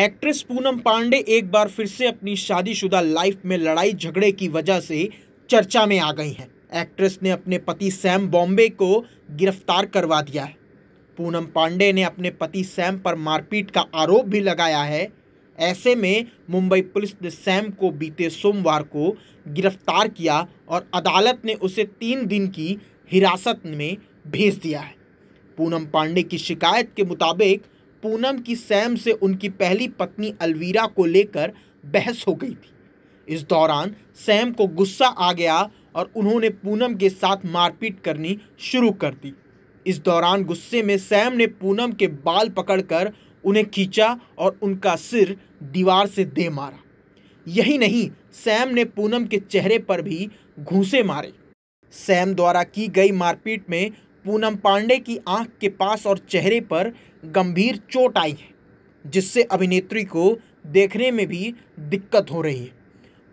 actress Poonam Pandey एक बार फिर से अपनी शादीशुदा लाइफ में लड़ाई झगड़े की वजह से चर्चा में आ गई हैं एक्ट्रेस ने अपने पति सैम बॉम्बे को गिरफ्तार करवा दिया है पूनम पांडे ने अपने पति सैम पर मारपीट का आरोप भी लगाया है ऐसे में मुंबई पुलिस ने सैम को बीते सोमवार को गिरफ्तार किया और अदालत ने उसे तीन दिन की हिरासत में भेज दिया है पूनम पांडे की शिकायत के मुताबिक पूनम की सैम से उनकी पहली पत्नी अलवीरा को लेकर बहस हो गई थी इस दौरान सैम को गुस्सा आ गया और उन्होंने पूनम के साथ मारपीट करनी शुरू कर दी इस दौरान गुस्से में सैम ने पूनम के बाल पकड़कर उन्हें खींचा और उनका सिर दीवार से दे मारा यही नहीं सैम ने पूनम के चेहरे पर भी घूसे मारे सैम द्वारा की गई मारपीट में पूनम पांडे की आंख के पास और चेहरे पर गंभीर चोट आई है जिससे अभिनेत्री को देखने में भी दिक्कत हो रही है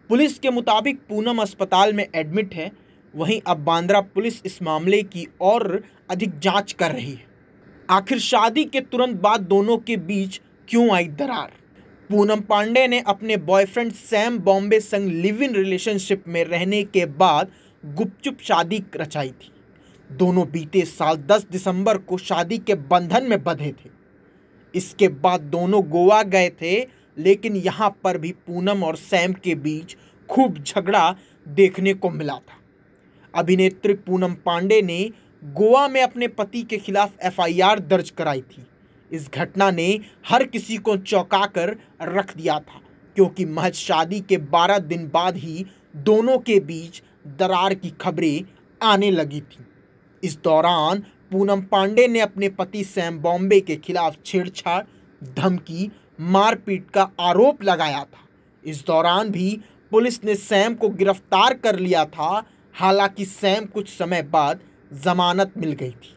पुलिस के मुताबिक पूनम अस्पताल में एडमिट है वहीं अब बांद्रा पुलिस इस मामले की और अधिक जांच कर रही है आखिर शादी के तुरंत बाद दोनों के बीच क्यों आई दरार पूनम पांडे ने अपने बॉयफ्रेंड सैम बॉम्बे संग लिव इन रिलेशनशिप में रहने के बाद गुपचुप शादी रचाई थी दोनों बीते साल 10 दिसंबर को शादी के बंधन में बंधे थे इसके बाद दोनों गोवा गए थे लेकिन यहाँ पर भी पूनम और सैम के बीच खूब झगड़ा देखने को मिला था अभिनेत्री पूनम पांडे ने गोवा में अपने पति के खिलाफ एफआईआर दर्ज कराई थी इस घटना ने हर किसी को चौंका कर रख दिया था क्योंकि महज शादी के 12 दिन बाद ही दोनों के बीच दरार की खबरें आने लगी थीं इस दौरान पूनम पांडे ने अपने पति सैम बॉम्बे के खिलाफ छेड़छाड़ धमकी मारपीट का आरोप लगाया था इस दौरान भी पुलिस ने सैम को गिरफ्तार कर लिया था हालांकि सैम कुछ समय बाद जमानत मिल गई थी